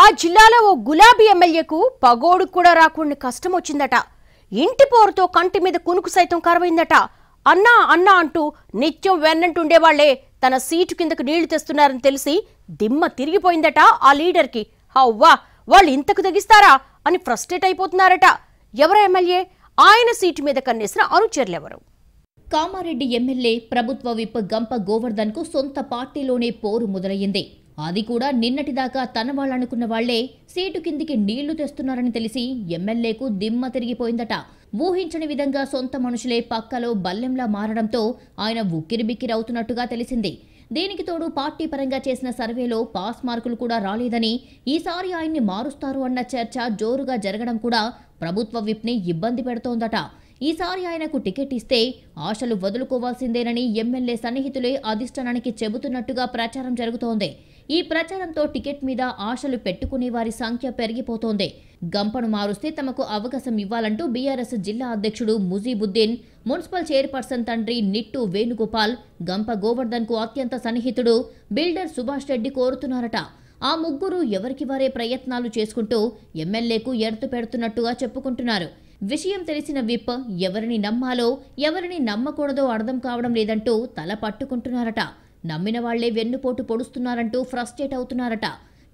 ఆ జిల్లాలో ఓ గులాబీ ఎమ్మెల్యేకు పగోడు కూడా రాకుండా కష్టం వచ్చిందట ఇంటి పోరుతో కంటి మీద కునుకు సైతం కరవైందట అన్నా అన్నా అంటూ నిత్యం వెన్నంటుండేవాళ్లే తన సీటు కిందకు నీళ్లు తెస్తున్నారని తెలిసి దిమ్మ తిరిగిపోయిందట ఆ లీడర్కి హవ్వా వాళ్ళు ఇంతకు తెగిస్తారా అని ఫ్రస్ట్రేట్ అయిపోతున్నారట ఎవరు ఎమ్మెల్యే ఆయన సీటు మీద కన్నేసిన అనుచరులెవరు కామారెడ్డి ఎమ్మెల్యే ప్రభుత్వ విప్ గంప గోవర్ధన్ కు సొంత పార్టీలోనే పోరు మొదలయ్యింది అది కూడా నిన్నటిదాకా తన వాళ్ళనుకున్న వాళ్లే సీటు కిందికి నీళ్లు తెస్తున్నారని తెలిసి ఎమ్మెల్యేకు దిమ్మ తిరిగిపోయిందట ఊహించని విధంగా సొంత మనుషులే పక్కలో బల్లెంలా మారడంతో ఆయన ఉక్కిరిబిక్కిరవుతున్నట్టుగా తెలిసింది దీనికి తోడు పార్టీ పరంగా చేసిన సర్వేలో పాస్ మార్కులు కూడా రాలేదని ఈసారి ఆయన్ని మారుస్తారు అన్న చర్చ జోరుగా జరగడం కూడా ప్రభుత్వ విప్ని ఇబ్బంది పెడుతోందట ఈసారి ఆయనకు టికెట్ ఇస్తే ఆశలు వదులుకోవాల్సిందేనని ఎమ్మెల్యే సన్నిహితులే అధిష్టానానికి చెబుతున్నట్టుగా ప్రచారం జరుగుతోంది ఈ ప్రచారంతో టికెట్ మీద ఆశలు పెట్టుకునే వారి సంఖ్య పెరిగిపోతోంది గంపను మారుస్తే తమకు అవకాశం ఇవ్వాలంటూ బీఆర్ఎస్ జిల్లా అధ్యక్షుడు ముజీబుద్దీన్ మున్సిపల్ చైర్పర్సన్ తండ్రి నిట్టు వేణుగోపాల్ గంప గోవర్ధన్ కు అత్యంత సన్నిహితుడు బిల్డర్ సుభాష్ రెడ్డి కోరుతున్నారట ఆ ముగ్గురు ఎవరికి వారే ప్రయత్నాలు చేసుకుంటూ ఎమ్మెల్యేకు ఎడతు పెడుతున్నట్టుగా చెప్పుకుంటున్నారు విషయం తెలిసిన విప్ ఎవరిని నమ్మాలో ఎవరిని నమ్మకూడదో అర్థం కావడం లేదంటూ తల పట్టుకుంటున్నారట నమ్మిన వాళ్లే వెన్నుపోటు పొడుస్తున్నారంటూ ఫ్రస్ట్రేట్ అవుతున్నారట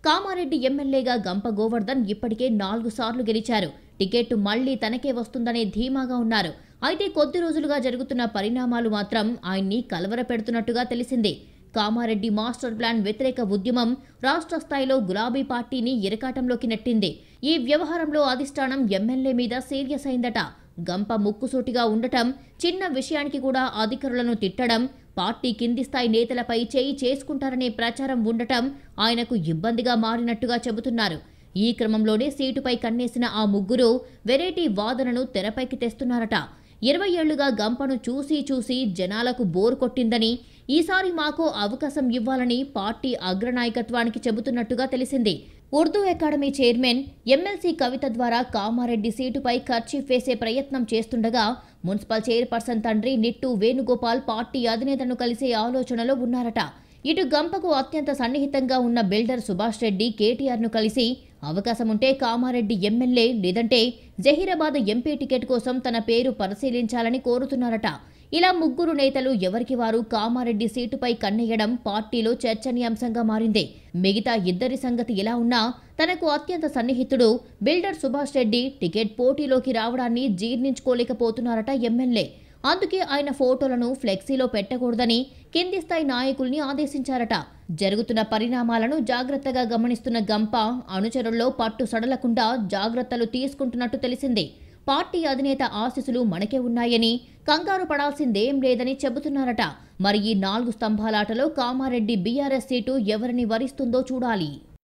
కామారెడ్డి ఎమ్మెల్యేగా గంప గోవర్ధన్ ఇప్పటికే నాలుగు సార్లు గెలిచారు టికెట్ మళ్లీ తనకే వస్తుందనే ధీమాగా ఉన్నారు అయితే కొద్ది రోజులుగా జరుగుతున్న పరిణామాలు మాత్రం ఆయన్ని కలవర పెడుతున్నట్టుగా తెలిసింది కామారెడ్డి మాస్టర్ ప్లాన్ వ్యతిరేక ఉద్యమం రాష్ట్ర స్థాయిలో గులాబీ పార్టీని ఇరకాటంలోకి నెట్టింది ఈ వ్యవహారంలో అధిష్టానం ఎమ్మెల్యే మీద సీరియస్ అయిందట గంప ముక్కుసూటిగా ఉండటం చిన్న విషయానికి కూడా అధికారులను తిట్టడం పార్టీ కింది స్థాయి నేతలపై చేయి చేసుకుంటారనే ప్రచారం ఉండటం ఆయనకు ఇబ్బందిగా మారినట్టుగా చెబుతున్నారు ఈ క్రమంలోనే సీటుపై కన్నేసిన ఆ ముగ్గురు వెరైటీ వాదనను తెరపైకి తెస్తున్నారట ఇరవై ఏళ్లుగా గంపను చూసి చూసి జనాలకు బోర్ కొట్టిందని ఈసారి మాకు అవకాశం ఇవ్వాలని పార్టీ అగ్రనాయకత్వానికి చెబుతున్నట్టుగా తెలిసింది Urdu academy chairman MLC Kavitha ద్వారా కామారెడ్డి సీటుపై ఖర్చీ వేసే ప్రయత్నం చేస్తుండగా మున్సిపల్ చైర్పర్సన్ తండ్రి నిట్టు వేణుగోపాల్ పార్టీ అధినేతను కలిసే ఆలోచనలో ఉన్నారట ఇటు గంపకు అత్యంత సన్నిహితంగా ఉన్న బిల్డర్ సుభాష్ రెడ్డి కేటీఆర్ను కలిసి అవకాశం ఉంటే కామారెడ్డి ఎమ్మెల్యే లేదంటే జహీరాబాద్ ఎంపీ టికెట్ కోసం తన పేరు పరిశీలించాలని కోరుతున్నారట ఇలా ముగ్గురు నేతలు ఎవరికి వారు కామారెడ్డి సీటుపై కన్నేయడం పార్టీలో చర్చనీయాంశంగా మారింది మిగతా ఇద్దరి సంగతి ఎలా ఉన్నా తనకు అత్యంత సన్నిహితుడు బిల్డర్ సుభాష్ రెడ్డి టికెట్ పోటీలోకి రావడాన్ని జీర్ణించుకోలేకపోతున్నారట ఎమ్మెల్యే అందుకే ఆయన ఫోటోలను ఫ్లెక్సీలో పెట్టకూడదని కింది స్థాయి నాయకుల్ని ఆదేశించారట జరుగుతున్న పరిణామాలను జాగ్రత్తగా గమనిస్తున్న గంప అనుచరుల్లో పట్టు సడలకుండా జాగ్రత్తలు తీసుకుంటున్నట్టు తెలిసింది పార్టీ అధినేత ఆశీస్సులు మనకే ఉన్నాయని కంగారు పడాల్సిందేం లేదని చెబుతున్నారట మరి ఈ నాలుగు స్తంభాలాటలో కామారెడ్డి బీఆర్ఎస్ సీటు ఎవరిని వరిస్తుందో చూడాలి